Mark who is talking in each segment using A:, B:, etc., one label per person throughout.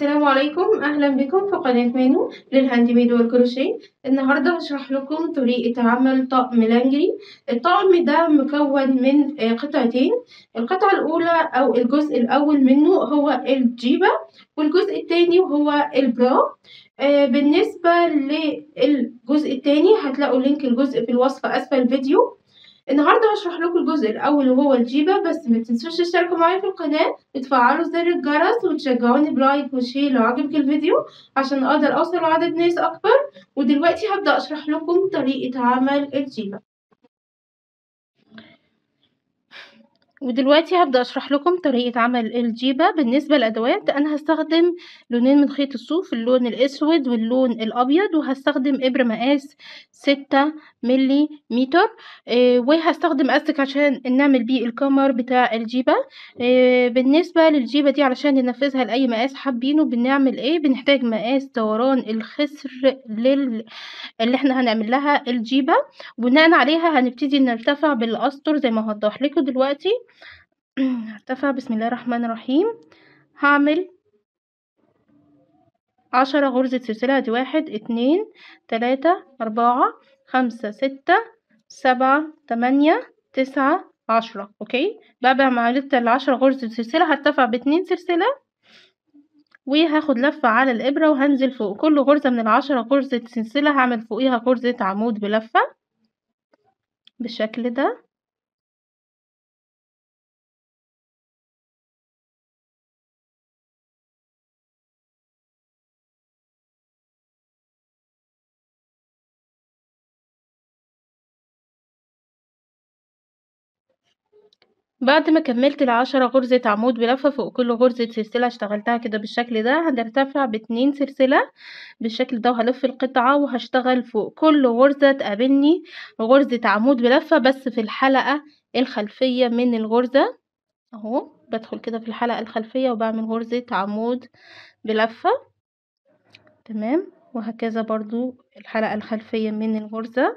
A: السلام عليكم اهلا بكم في قناة مانو للهاند ميد والكروشيه النهاردة هشرح لكم طريقة عمل طقم لانجري الطقم ده مكون من آه، قطعتين القطعة الاولى او الجزء الاول منه هو الجيبة والجزء التاني وهو البرا آه، بالنسبة للجزء التاني هتلاقوا لينك الجزء في الوصف اسفل الفيديو النهاردة هشرح لكم الجزء الأول وهو الجيبة بس ما تنسوش تشتركوا معايا في القناة وتفعلوا زر الجرس وتشجعوني بلايك وشير لو عجبك الفيديو عشان أقدر أوصل لعدد ناس أكبر ودلوقتي هبدأ أشرح لكم طريقة عمل الجيبة ودلوقتي هبدأ أشرح لكم طريقة عمل الجيبة بالنسبة للأدوات أنا هستخدم لونين من خيط الصوف اللون الأسود واللون الأبيض وهستخدم إبرة مقاس ستة ملي متر آه، وهستخدم أستك عشان نعمل بيه الكمر بتاع الجيبة آه، بالنسبة للجيبة دي علشان ننفذها لأي مقاس حابينه بنعمل ايه بنحتاج مقاس دوران الخصر لل... اللي احنا هنعمل لها الجيبة بناء عليها هنبتدي نرتفع بالأسطر زي ما هوضح لكم دلوقتي هرتفع بسم الله الرحمن الرحيم هعمل عشرة غرزة سلسلة دي واحد اتنين تلاتة أربعة خمسة ستة سبعة تمانية تسعة عشرة أوكي بقى بقى معرفة العشرة غرز سلسلة هرتفع باتنين سلسلة وهاخد لفة على الإبرة وهنزل فوق كل غرزة من العشرة غرزة سلسلة هعمل فوقيها غرزة عمود بلفة بالشكل ده بعد ما كملت العشرة غرزة عمود بلفة فوق كل غرزة سلسلة اشتغلتها كده بالشكل ده هنرتفع باتنين سلسلة بالشكل ده وهلف القطعة وهشتغل فوق كل غرزة تقابلني غرزة عمود بلفة بس في الحلقة الخلفية من الغرزة اهو بدخل كده في الحلقة الخلفية وبعمل غرزة عمود بلفة تمام وهكذا برضو الحلقة الخلفية من الغرزة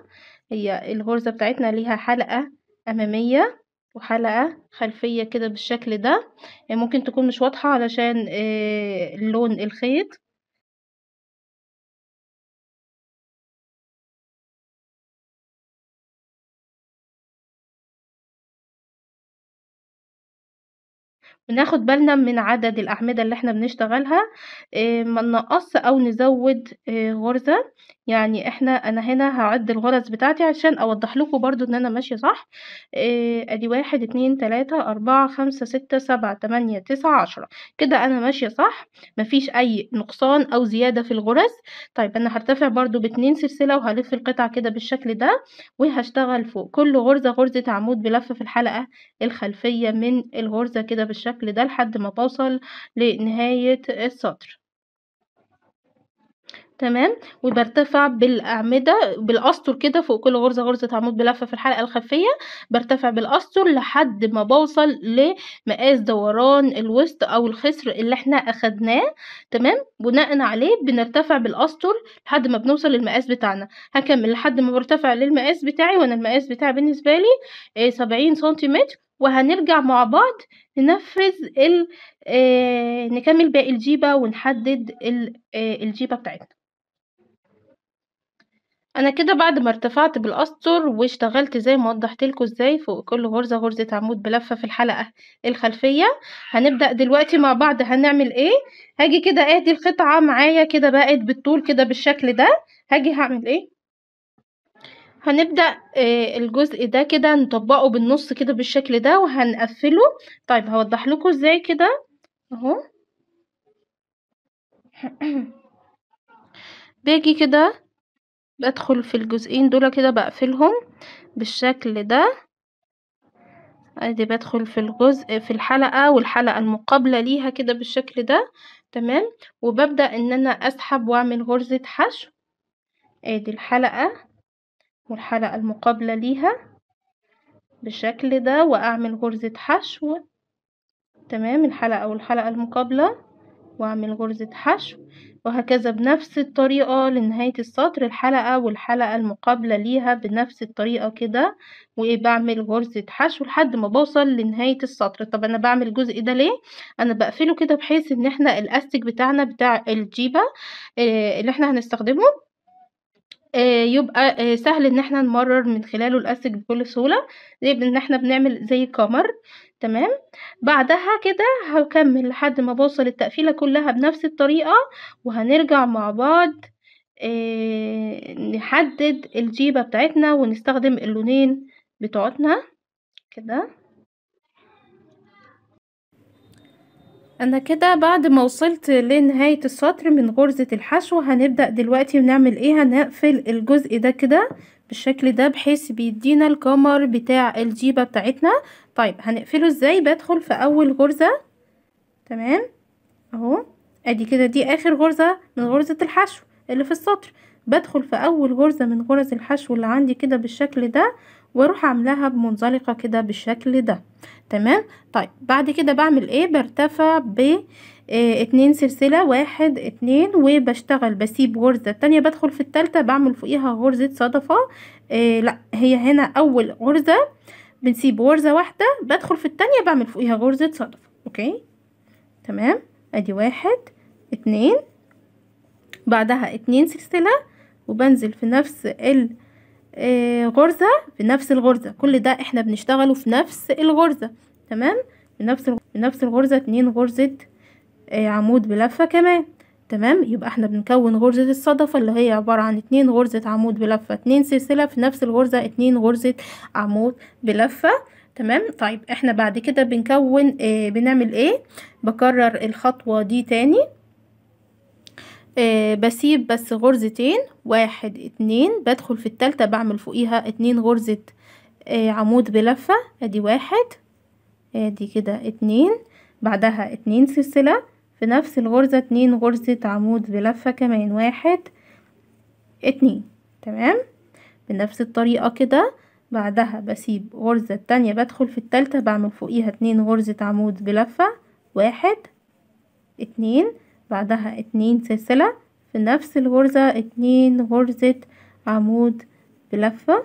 A: هي الغرزة بتاعتنا ليها حلقة أمامية وحلقة خلفية كده بالشكل ده آه، ممكن تكون مش واضحة علشان آه، لون الخيط بناخد بالنا من عدد الأعمدة اللي احنا بنشتغلها آه، ما ننقص أو نزود غرزة يعني احنا انا هنا هعد الغرز بتاعتي عشان اوضح لكم برضو ان انا ماشي صح آه، ادي واحد اتنين تلاتة اربعة خمسة ستة سبعة تمانية تسعة عشرة كده انا ماشي صح مفيش اي نقصان او زيادة في الغرز طيب انا هرتفع برضو باتنين سلسلة وهلف القطعة كده بالشكل ده وهشتغل فوق كل غرزة غرزة عمود بلفة في الحلقة الخلفية من الغرزة كده بالشكل ده لحد ما توصل لنهاية السطر تمام وبرتفع بالاعمده بالاسطر كده فوق كل غرزه غرزه عمود بلفه في الحلقه الخلفيه برتفع بالاسطر لحد ما بوصل لمقاس دوران الوسط او الخصر اللي احنا اخدناه تمام بناء عليه بنرتفع بالاسطر لحد ما بنوصل للمقاس بتاعنا هكمل لحد ما برتفع للمقاس بتاعي وانا المقاس بتاعي بالنسبه لي آه، سبعين سنتيمتر وهنرجع مع بعض ننفذ ال آه نكمل باقي الجيبه ونحدد آه، الجيبه بتاعتنا انا كده بعد ما ارتفعت بالاسطر واشتغلت زي ما وضحتلكوا ازاي فوق كل غرزة غرزة عمود بلفة في الحلقة الخلفية هنبدأ دلوقتي مع بعض هنعمل ايه هاجي كده ادي القطعة معايا كده بقت بالطول كده بالشكل ده هاجي هعمل ايه هنبدأ آه، الجزء ده كده نطبقه بالنص كده بالشكل ده وهنقفله طيب هوضح لكم ازاي كده اهو باجي كده بدخل في الجزئين دول كده بقفلهم بالشكل ده ادي بدخل في الجزء في الحلقة والحلقة المقابلة ليها كده بالشكل ده تمام وببدأ ان انا اسحب واعمل غرزة حشو ادي الحلقة والحلقة المقابلة ليها بالشكل ده واعمل غرزة حشو تمام الحلقة والحلقة المقابلة واعمل غرزة حشو وهكذا بنفس الطريقة لنهاية السطر الحلقة والحلقة المقابلة ليها بنفس الطريقة كده وبعمل غرزة حشو لحد ما بوصل لنهاية السطر طب انا بعمل الجزء ده ليه انا بقفله كده بحيث ان احنا الاستيك بتاعنا بتاع الجيبة آه، اللي احنا هنستخدمه آه، يبقى آه، سهل ان احنا نمرر من خلاله الاستك بكل سهولة زي إيه، ان احنا بنعمل زي كمر تمام بعدها كده هكمل لحد ما بوصل التقفيلة كلها بنفس الطريقة وهنرجع مع بعض إيه نحدد الجيبة بتاعتنا ونستخدم اللونين بتوعتنا كده انا كده بعد ما وصلت لنهاية السطر من غرزة الحشو هنبدأ دلوقتي بنعمل ايه هنقفل الجزء ده كده بالشكل ده بحيث بيدينا الكمر بتاع الجيبة بتاعتنا طيب هنقفله ازاي بدخل في اول غرزة تمام اهو ادي كده دي اخر غرزة من غرزة الحشو اللي في السطر بدخل في اول غرزة من غرز الحشو اللي عندي كده بالشكل ده واروح عاملاها بمنزلقة كده بالشكل ده تمام طيب بعد كده بعمل ايه برتفع ب آه، اتنين سلسلة واحد اتنين وبشتغل بسيب غرزة تانية بدخل في التالتة بعمل فوقيها غرزة صدفة اه لا هي هنا اول غرزة بنسيب غرزة واحدة بدخل في التانية بعمل فوقيها غرزة صدفة اوكي تمام ادي واحد اتنين بعدها اتنين سلسلة وبنزل في نفس الغرزة آه، في نفس الغرزة كل ده احنا بنشتغله في نفس الغرزة تمام في نفس الغرزة اتنين غرزة آه، عمود بلفة كمان تمام يبقى احنا بنكون غرزة الصدفة اللي هي عبارة عن اتنين غرزة عمود بلفة اتنين سلسلة في نفس الغرزة اتنين غرزة عمود بلفة تمام طيب احنا بعد كده بنكون اه بنعمل ايه بكرر الخطوة دي تاني آه بسيب بس غرزتين واحد اتنين بدخل في التالتة بعمل فوقيها اتنين غرزة آه عمود بلفة ادي واحد ادي كده اتنين بعدها اتنين سلسلة في نفس الغرزة اتنين غرزة عمود بلفة كمان واحد اتنين تمام بنفس الطريقة كده بعدها بسيب غرزة التانية بدخل في التالتة بعمل فوقيها اتنين غرزة عمود بلفة واحد اتنين بعدها اتنين سلسلة في نفس الغرزة اتنين غرزة عمود بلفة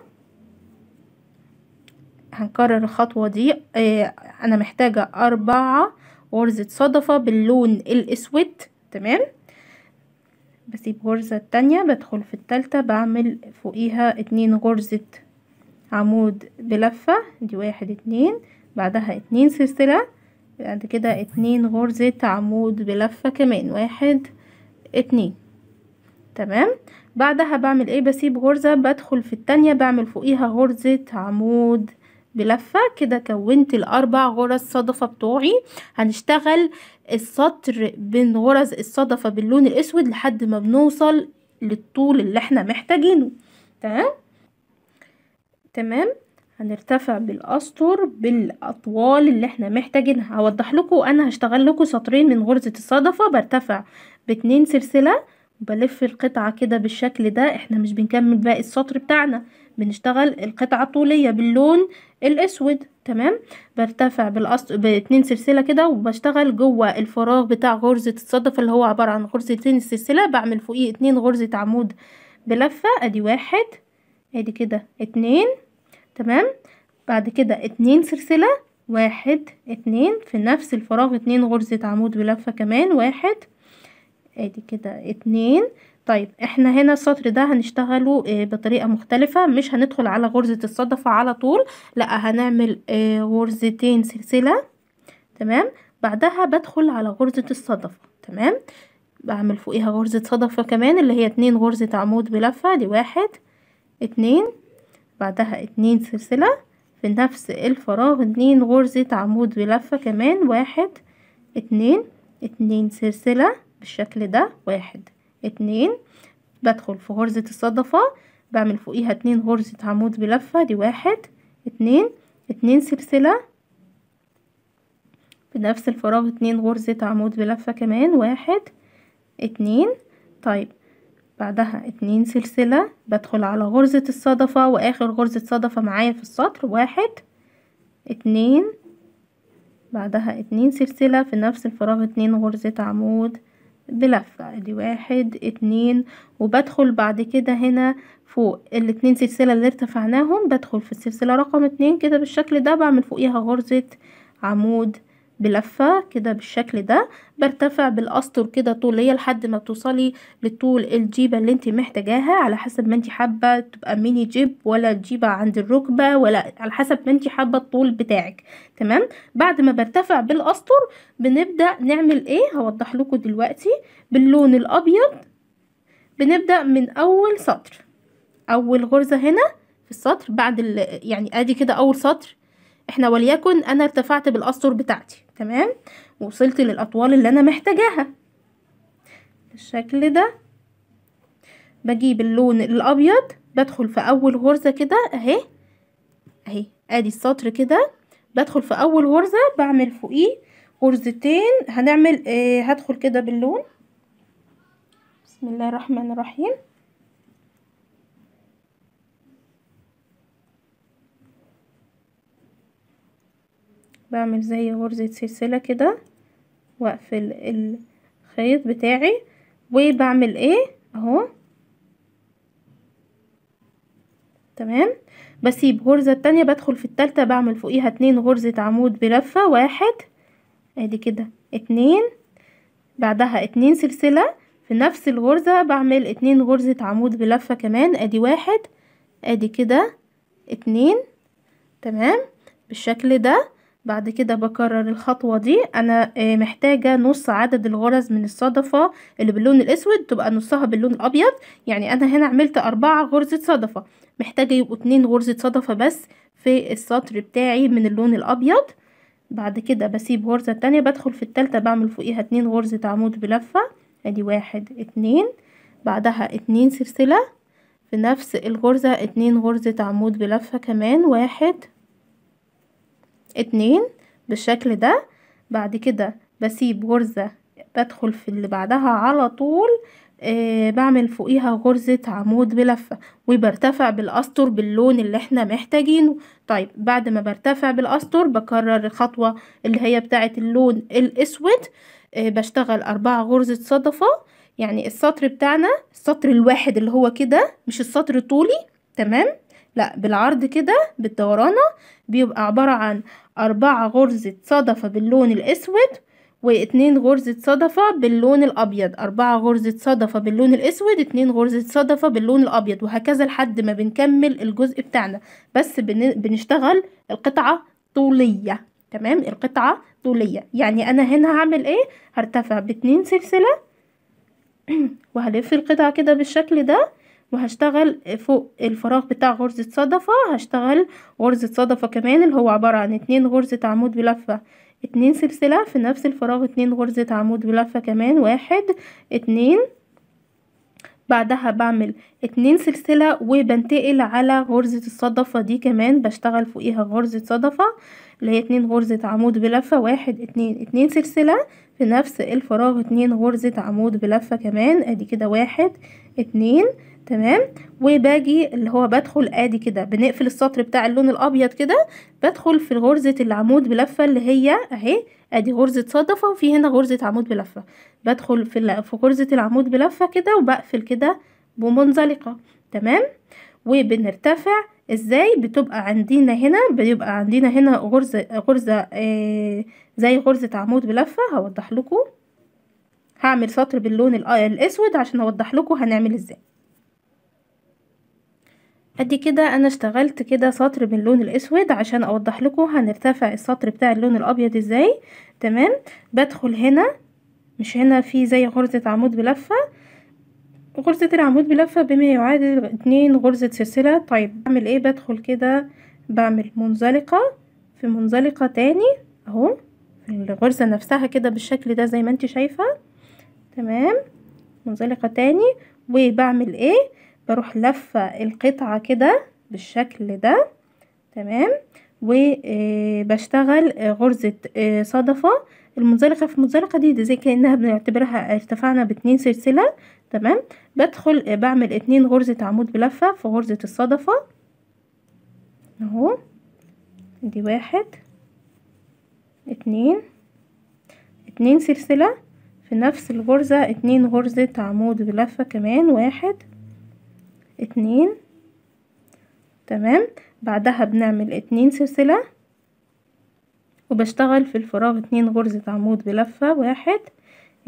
A: هنكرر الخطوة دي اه انا محتاجة اربعة غرزة صدفة باللون الاسود تمام بسيب غرزة التانية بدخل في التالتة بعمل فوقيها اتنين غرزة عمود بلفة دي واحد اتنين بعدها اتنين سلسلة بعد كده اتنين غرزة عمود بلفة كمان واحد اتنين تمام بعدها بعمل ايه بسيب غرزة بدخل في التانية بعمل فوقيها غرزة عمود بلفة كده كونت الاربع غرز صدفة بتوعي هنشتغل السطر بين غرز الصدفة باللون الاسود لحد ما بنوصل للطول اللي احنا محتاجينه تمام تمام هنرتفع بالاسطر بالاطوال اللي احنا محتاجينها هوضح لكم انا هشتغل لكم سطرين من غرزة الصدفة برتفع باتنين سلسلة وبلف القطعة كده بالشكل ده احنا مش بنكمل باقي السطر بتاعنا بنشتغل القطعة الطولية باللون الاسود تمام برتفع بالاسطر باتنين سلسلة كده وبشتغل جوه الفراغ بتاع غرزة الصدفة اللي هو عبارة عن غرزتين السلسلة بعمل فوقيه اتنين غرزة عمود بلفة ادي واحد ادي كده اتنين تمام بعد كده اتنين سلسلة واحد اتنين في نفس الفراغ اتنين غرزة عمود ولفة كمان واحد ادي كده اتنين طيب احنا هنا السطر ده هنشتغله اه بطريقة مختلفة مش هندخل على غرزة الصدفة على طول لا هنعمل اه غرزتين سلسلة تمام بعدها بدخل على غرزة الصدفة تمام بعمل فوقها غرزة صدفة كمان اللي هي اتنين غرزة عمود بلفة دي واحد اتنين بعدها اتنين سلسلة في نفس الفراغ اتنين غرزة عمود ولفة كمان واحد اتنين اتنين سلسلة بالشكل ده واحد اتنين بدخل في غرزة الصدفة بعمل فوقيها اتنين غرزة عمود بلفة دي واحد اتنين اتنين سلسلة بنفس الفراغ اتنين غرزة عمود بلفة كمان واحد اتنين طيب بعدها اتنين سلسلة بدخل على غرزة الصدفة واخر غرزة صدفة معايا في السطر واحد اتنين بعدها اتنين سلسلة في نفس الفراغ اتنين غرزة عمود بلفة ادي واحد اتنين وبدخل بعد كده هنا فوق الاتنين سلسلة اللي ارتفعناهم بدخل في السلسلة رقم اتنين كده بالشكل ده بعمل فوقيها غرزة عمود بلفة كده بالشكل ده برتفع بالاسطر كده طولية لحد ما توصلي لطول الجيبة اللي انت محتاجاها على حسب ما انت حابة تبقى ميني جيب ولا جيبة عند الركبة ولا على حسب ما انت حابة الطول بتاعك تمام بعد ما برتفع بالاسطر بنبدأ نعمل ايه هوضح لكم دلوقتي باللون الابيض بنبدأ من اول سطر اول غرزة هنا في السطر بعد يعني ادي كده اول سطر احنا وليكن انا ارتفعت بالاسطر بتاعتي تمام وصلت للأطوال اللي أنا محتاجاها بالشكل ده بجيب اللون الأبيض بدخل في أول غرزة كده أهي أهي أدي السطر كده بدخل في أول غرزة بعمل فوقيه غرزتين هنعمل آه هدخل كده باللون بسم الله الرحمن الرحيم بعمل زي غرزة سلسلة كده واقفل الخيط بتاعي وبعمل ايه اهو تمام بسيب غرزة التانية بدخل في التالتة بعمل فوقيها اتنين غرزة عمود بلفة واحد ادي كده اتنين بعدها اتنين سلسلة في نفس الغرزة بعمل اتنين غرزة عمود بلفة كمان ادي واحد ادي كده اتنين تمام بالشكل ده بعد كده بكرر الخطوة دي انا آه، محتاجة نص عدد الغرز من الصدفة اللي باللون الاسود تبقى نصها باللون الابيض يعني انا هنا عملت اربعة غرزة صدفة محتاجة يبقوا اتنين غرزة صدفة بس في السطر بتاعي من اللون الابيض بعد كده بسيب غرزة تانية بدخل في التالتة بعمل فوقيها اتنين غرزة عمود بلفة ادي واحد اتنين بعدها اتنين سلسلة في نفس الغرزة اتنين غرزة عمود بلفة كمان واحد اتنين بالشكل ده بعد كده بسيب غرزة بدخل في اللي بعدها على طول آه بعمل فوقيها غرزة عمود بلفة وبرتفع بالأسطر باللون اللي احنا محتاجينه طيب بعد ما برتفع بالأسطر بكرر الخطوة اللي هي بتاعة اللون الأسود آه بشتغل أربعة غرزة صدفة يعني السطر بتاعنا السطر الواحد اللي هو كده مش السطر طولي تمام لا بالعرض كده بالدورانة بيبقى عبارة عن أربعة غرزة صدفة باللون الأسود واتنين غرزة صدفة باللون الأبيض أربعة غرزة صدفة باللون الأسود اتنين غرزة صدفة باللون الأبيض وهكذا لحد ما بنكمل الجزء بتاعنا بس بنشتغل القطعة طولية تمام القطعة طولية يعني أنا هنا هعمل ايه هرتفع باتنين سلسلة وهلف القطعة كده بالشكل ده وهشتغل فوق الفراغ بتاع غرزة صدفة هشتغل غرزة صدفة كمان اللي هو عبارة عن اتنين غرزة عمود بلفة اتنين سلسلة في نفس الفراغ اتنين غرزة عمود بلفة كمان واحد اتنين بعدها بعمل اتنين سلسلة وبنتقل على غرزة الصدفة دي كمان بشتغل فوقيها غرزة صدفة اللي هي اتنين غرزة عمود بلفة واحد اتنين اتنين سلسلة في نفس الفراغ اتنين غرزة عمود بلفة كمان ادي كده واحد اتنين تمام وباجي اللي هو بدخل ادي كده بنقفل السطر بتاع اللون الابيض كده بدخل في غرزة العمود بلفة اللي هي اهي ادي غرزة صدفة وفي هنا غرزة عمود بلفة بدخل في, في غرزة العمود بلفة كده وبقفل كده بمنزلقة تمام وبنرتفع ازاي بتبقى عندنا هنا بيبقى عندنا هنا غرزة غرزة آه زي غرزة عمود بلفة هوضح لكم هعمل سطر باللون الاسود عشان اوضح لكم هنعمل ازاي ادي كده انا اشتغلت كده سطر باللون الاسود عشان اوضح لكم هنرتفع السطر بتاع اللون الابيض ازاي تمام بدخل هنا مش هنا في زي غرزة عمود بلفة غرزة العمود بلفة بما يعادل اتنين غرزة سلسلة طيب بعمل ايه بدخل كده بعمل منزلقة في منزلقة تاني اهو في الغرزة نفسها كده بالشكل ده زي ما انت شايفة تمام منزلقة تاني وبعمل ايه بروح لفة القطعة كده بالشكل ده تمام وبشتغل آه، آه، غرزة آه، صدفة المنزلقة في المنزلقة دي, دي زي كأنها بنعتبرها ارتفعنا باتنين سلسلة تمام بدخل بعمل اتنين غرزة عمود بلفة في غرزة الصدفة اهو دي واحد اتنين اتنين سلسلة في نفس الغرزة اتنين غرزة عمود بلفة كمان واحد اتنين تمام بعدها بنعمل اتنين سلسلة وبشتغل في الفراغ اتنين غرزة عمود بلفة واحد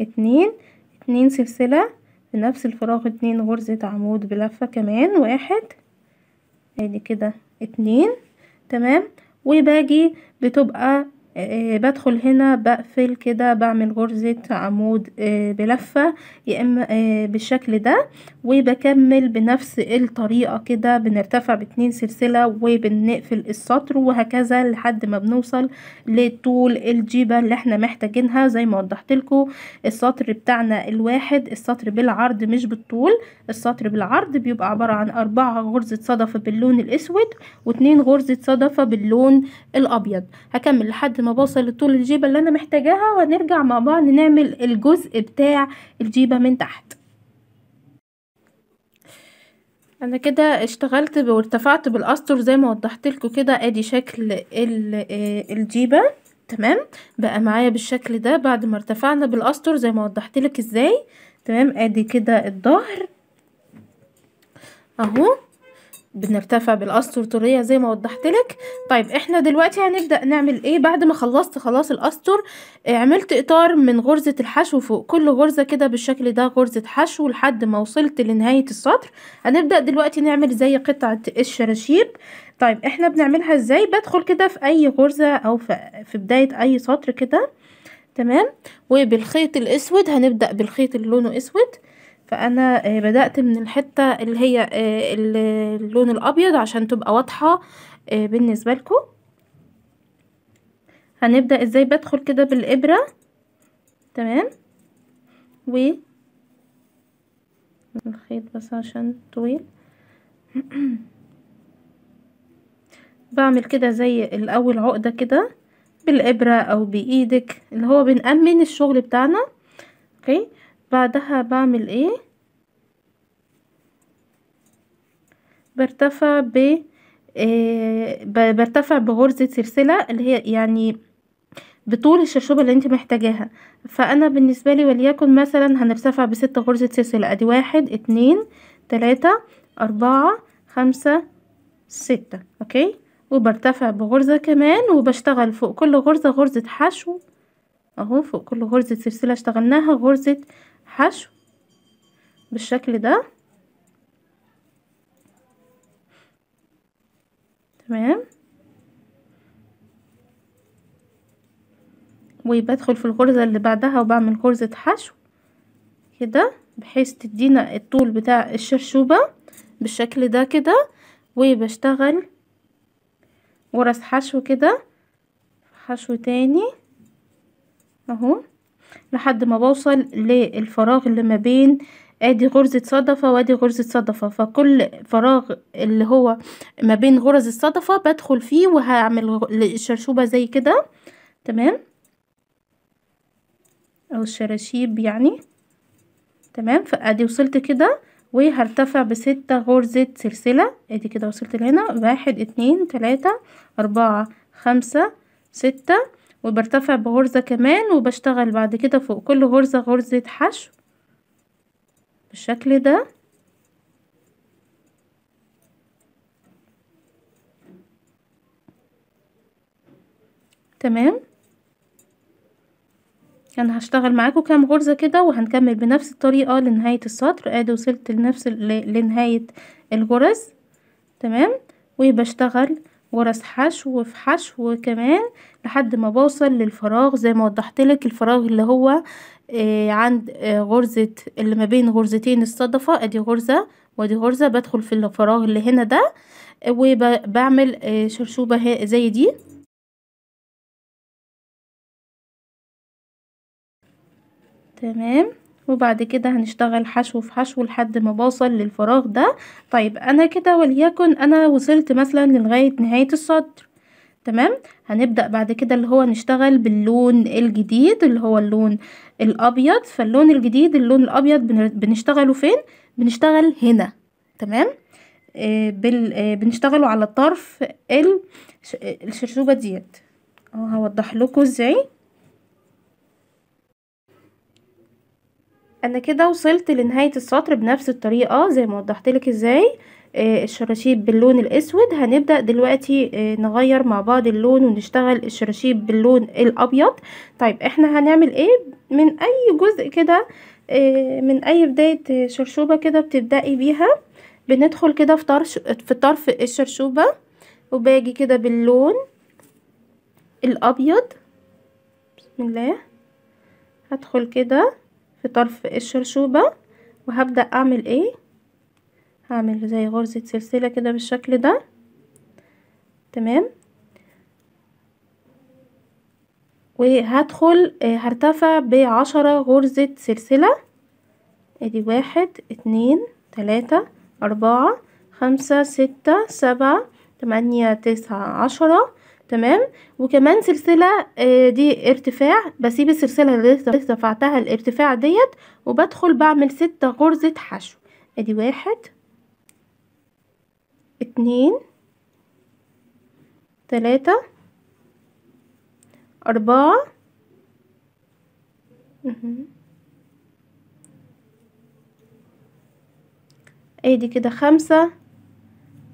A: اتنين اتنين سلسلة في نفس الفراغ اتنين غرزة عمود بلفة كمان واحد ادي يعني كده اتنين تمام وباجي بتبقى آه، بدخل هنا بقفل كده بعمل غرزة عمود آه، بلفة يا اما آه، بالشكل ده وبكمل بنفس الطريقة كده بنرتفع باتنين سلسلة وبنقفل السطر وهكذا لحد ما بنوصل لطول الجيبة اللي احنا محتاجينها زي ما وضحت لكم السطر بتاعنا الواحد السطر بالعرض مش بالطول السطر بالعرض بيبقى عبارة عن اربعة غرزة صدفة باللون الاسود واتنين غرزة صدفة باللون الابيض هكمل لحد ما بوصل لطول الجيبة اللي انا محتاجاها وهنرجع مع بعض نعمل الجزء بتاع الجيبة من تحت انا كده اشتغلت وارتفعت بالاسطر زي ما وضحت لكم كده ادي شكل آه، الجيبه تمام بقى معايا بالشكل ده بعد ما ارتفعنا بالاسطر زي ما وضحت لك ازاي تمام ادي كده الظهر اهو بنرتفع بالاسطر بالاسطورتورية زي ما وضحت لك طيب احنا دلوقتي هنبدأ نعمل ايه بعد ما خلصت خلاص الاسطر آه، عملت اطار من غرزة الحشو فوق كل غرزة كده بالشكل ده غرزة حشو لحد ما وصلت لنهاية السطر هنبدأ دلوقتي نعمل زي قطعة الشراشيب طيب احنا بنعملها ازاي بدخل كده في اي غرزة او في بداية اي سطر كده تمام وبالخيط الاسود هنبدأ بالخيط اللي لونه اسود فانا آه، بدأت من الحتة اللي هي آه، اللون الابيض عشان تبقى واضحة آه، بالنسبة لكم هنبدأ ازاي بدخل كده بالابرة تمام و الخيط بس عشان طويل بعمل كده زي الاول عقدة كده بالابرة او بايدك اللي هو بنأمن الشغل بتاعنا اوكي okay. بعدها بعمل ايه برتفع ب إيه برتفع بغرزة سلسلة اللي هي يعني بطول الشرشوبة اللي انت محتاجاها فانا بالنسبة لي وليكن مثلا هنرتفع بست غرزة سلسلة ادي واحد اتنين تلاتة اربعة خمسة ستة اوكي وبرتفع بغرزة كمان وبشتغل فوق كل غرزة غرزة حشو اهو فوق كل غرزة سلسلة اشتغلناها غرزة الحشو بالشكل ده تمام وبدخل في الغرزة اللي بعدها وبعمل غرزة حشو كده بحيث تدينا الطول بتاع الشرشوبة بالشكل ده كده وبشتغل غرز حشو كده حشو تاني اهو لحد ما بوصل للفراغ اللي ما بين ادي غرزة صدفة وادي غرزة صدفة فكل فراغ اللي هو ما بين غرز الصدفة بدخل فيه وهعمل الشرشوبة زي كده تمام او الشراشيب يعني تمام فادي وصلت كده وهرتفع بستة غرزة سلسلة ادي كده وصلت لهنا واحد اتنين تلاتة اربعة خمسة ستة وبرتفع بغرزة كمان وبشتغل بعد كده فوق كل غرزة غرزة حشو بالشكل ده تمام انا هشتغل معاكم كام غرزة كده وهنكمل بنفس الطريقة لنهاية السطر ادي وصلت لنفس لنهاية الغرز تمام وبشتغل غرز حشو في حشو كمان لحد ما بوصل للفراغ زي ما وضحت لك الفراغ اللي هو آه عند آه غرزة اللي ما بين غرزتين الصدفة ادي غرزة وادي غرزة بدخل في الفراغ اللي هنا ده وبعمل آه شرشوبة زي دي تمام وبعد كده هنشتغل حشو في حشو لحد ما بوصل للفراغ ده طيب انا كده وليكن انا وصلت مثلا لغاية نهاية الصدر تمام هنبدأ بعد كده اللي هو نشتغل باللون الجديد اللي هو اللون الابيض فاللون الجديد اللون الابيض بنشتغله فين بنشتغل هنا تمام آه، آه، بنشتغله على الطرف ال... الشرشوبة ديت هوضح لكم ازاي انا كده وصلت لنهاية السطر بنفس الطريقة زي ما وضحتلك ازاي آه، الشراشيب باللون الاسود هنبدأ دلوقتي آه، نغير مع بعض اللون ونشتغل الشراشيب باللون الابيض طيب احنا هنعمل ايه من اي جزء كده آه، من اي بداية شرشوبة كده بتبدأي بيها بندخل كده في طرف في طرف الشرشوبة وباجي كده باللون الابيض بسم الله هدخل كده في طرف الشرشوبة وهبدأ اعمل ايه هعمل زي غرزة سلسلة كده بالشكل ده تمام وهدخل آه، هرتفع بعشرة غرزة سلسلة ادي واحد اتنين تلاتة اربعة خمسة ستة سبعة تمانية تسعة عشرة تمام وكمان سلسلة آه، دي ارتفاع بسيب السلسلة اللي رفعتها الارتفاع ديت وبدخل بعمل ستة غرزة حشو ادي واحد اتنين تلاتة أربعة ادي كده خمسة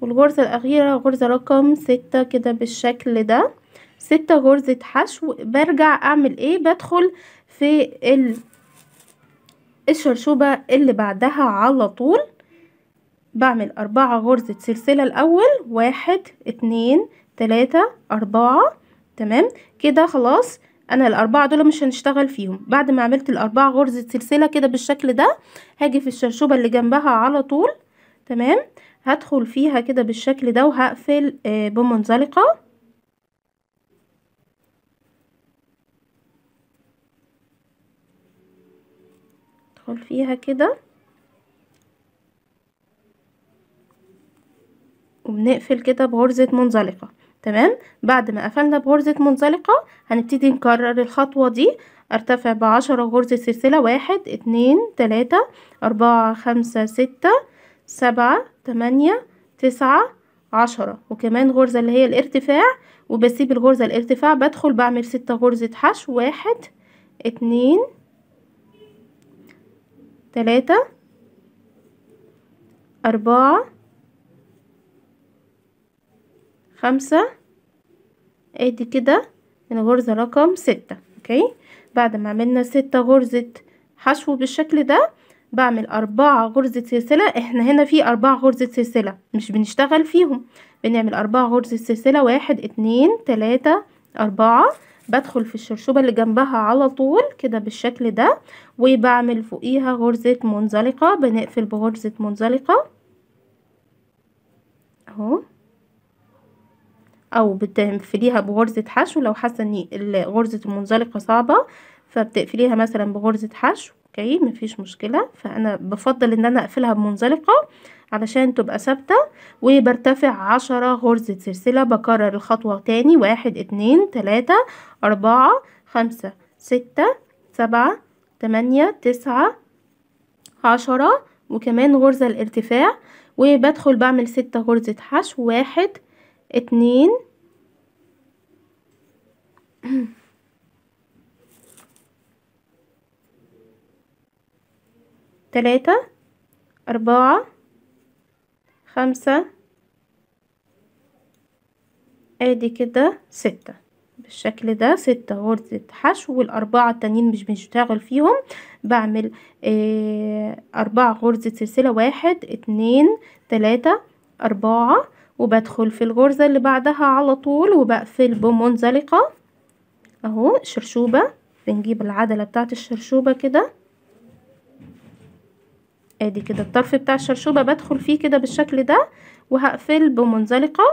A: والغرزة الأخيرة غرزة رقم ستة كده بالشكل ده ستة غرزة حشو برجع أعمل إيه بدخل في ال الشرشوبة اللي بعدها على طول بعمل أربعة غرزة سلسلة الأول واحد اتنين تلاتة أربعة تمام كده خلاص انا الاربعه دول مش هنشتغل فيهم بعد ما عملت الاربعه غرزه سلسله كده بالشكل ده هاجي في الشرشوبه اللي جنبها على طول تمام هدخل فيها كده بالشكل ده وهقفل آه، بمنزلقة ادخل فيها كده وبنقفل كده بغرزة منزلقة تمام بعد ما قفلنا بغرزة منزلقة هنبتدي نكرر الخطوة دي ارتفع بعشرة غرزة سلسلة واحد اتنين تلاتة اربعة خمسة ستة سبعة تمانية تسعة عشرة وكمان غرزة اللي هي الارتفاع وبسيب الغرزة الارتفاع بدخل بعمل ستة غرزة حشو واحد اتنين تلاتة أربعة خمسة ادي كده من غرزة رقم ستة اوكي بعد ما عملنا ستة غرزة حشو بالشكل ده بعمل أربعة غرزة سلسلة احنا هنا في أربعة غرزة سلسلة مش بنشتغل فيهم بنعمل أربعة غرزة سلسلة واحد اتنين تلاتة أربعة بدخل في الشرشوبة اللي جنبها على طول كده بالشكل ده وبعمل فوقيها غرزة منزلقة بنقفل بغرزة منزلقة اهو او بتقفليها بغرزة حشو لو حاسة ان غرزة المنزلقة صعبة فبتقفليها مثلا بغرزة حشو اوكي مفيش مشكلة فانا بفضل ان انا اقفلها بمنزلقة علشان تبقى ثابتة وبرتفع عشرة غرزة سلسلة بكرر الخطوة تاني واحد اتنين تلاتة اربعة خمسة ستة سبعة تمانية تسعة عشرة وكمان غرزة الارتفاع وبدخل بعمل ستة غرزة حشو واحد اتنين تلاتة أربعة خمسة ادي كده ستة بالشكل ده ستة غرزة حشو والأربعة التانيين مش بنشتغل فيهم بعمل آه أربعة غرزة سلسلة واحد اتنين تلاتة أربعة وبدخل في الغرزة اللي بعدها على طول وبقفل بمنزلقة اهو شرشوبة بنجيب العدلة بتاعت الشرشوبة كده ادي كده الطرف بتاع الشرشوبة بدخل فيه كده بالشكل ده وهقفل بمنزلقة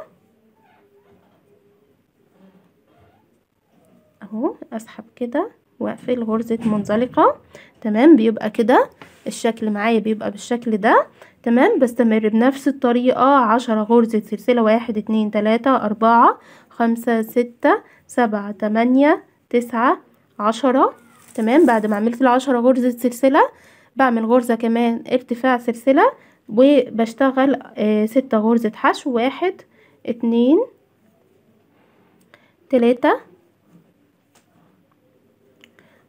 A: اهو اسحب كده واقفل غرزة منزلقة تمام بيبقى كده الشكل معايا بيبقى بالشكل ده تمام بستمر بنفس الطريقة عشرة غرزة سلسلة واحد اتنين تلاتة اربعة خمسة ستة سبعة تمانية تسعة عشرة تمام بعد ما عملت العشرة غرزة سلسلة بعمل غرزة كمان ارتفاع سلسلة وبشتغل آه ستة غرزة حشو واحد اتنين تلاتة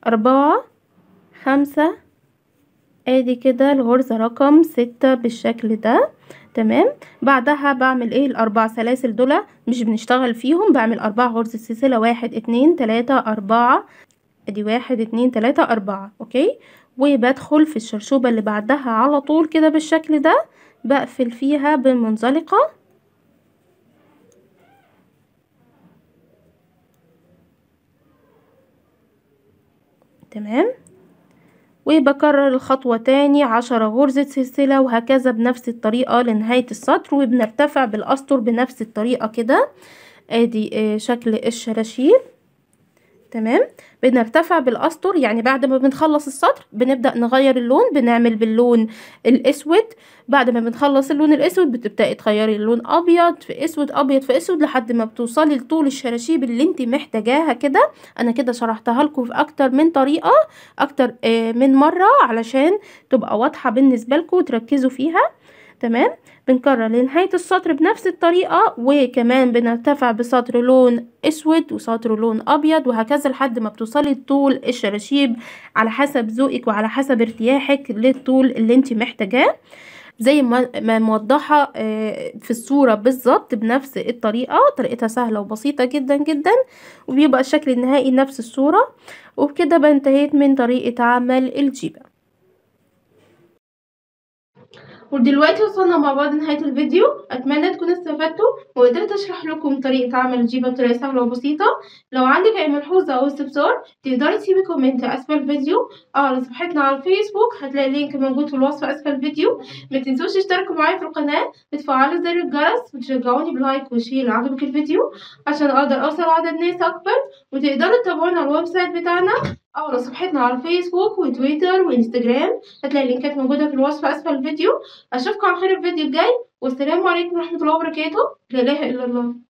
A: أربعة خمسة ادي كده الغرزة رقم ستة بالشكل ده تمام بعدها بعمل ايه الاربع سلاسل دول مش بنشتغل فيهم بعمل اربع غرزة سلسلة واحد اتنين تلاتة اربعة ادي واحد اتنين تلاتة اربعة اوكي وبدخل في الشرشوبة اللي بعدها على طول كده بالشكل ده بقفل فيها بمنزلقة تمام وبكرر الخطوة تاني عشرة غرزة سلسلة وهكذا بنفس الطريقة لنهاية السطر وبنرتفع بالأسطر بنفس الطريقة كده ادي آه، شكل الشراشيب تمام بنرتفع بالاسطر يعني بعد ما بنخلص السطر بنبدا نغير اللون بنعمل باللون الاسود بعد ما بنخلص اللون الاسود بتبداي تغيري اللون ابيض في اسود ابيض في اسود لحد ما بتوصلي لطول الشراشيب اللي انت محتاجاها كده انا كده شرحتها لكم في اكتر من طريقه اكتر آه، من مره علشان تبقى واضحه بالنسبه لكم وتركزوا فيها تمام بنكرر لنهاية السطر بنفس الطريقة وكمان بنرتفع بسطر لون اسود وسطر لون ابيض وهكذا لحد ما بتوصلي طول الشراشيب على حسب ذوقك وعلى حسب ارتياحك للطول اللي انت محتاجاه زي ما موضحة آه، في الصورة بالظبط بنفس الطريقة طريقتها سهلة وبسيطة جدا جدا وبيبقى الشكل النهائي نفس الصورة وبكده بنتهيت من طريقة عمل الجيبة ودلوقتي وصلنا مع بعض نهايه الفيديو اتمنى تكونوا استفدتوا وقدرت اشرح لكم طريقه عمل الجيبه بطريقه سهله وبسيطه لو عندك اي ملحوظه او استفسار تقدري تسيبي كومنت اسفل الفيديو او آه، على صفحتنا على الفيسبوك هتلاقي اللينك موجود في الوصف اسفل الفيديو ما تنسوش تشتركوا معايا في القناه وتفعلوا زر الجرس وتشجعوني بلايك وشير عجبك الفيديو عشان اقدر اوصل عدد ناس اكبر وتقدروا تتابعونا على الويب سايت بتاعنا او على صفحتنا على الفيسبوك وتويتر وانستجرام هتلاقي اللينكات موجوده في الوصف اسفل الفيديو اشوفكم على خير الفيديو الجاي والسلام عليكم ورحمه الله وبركاته لا اله الا الله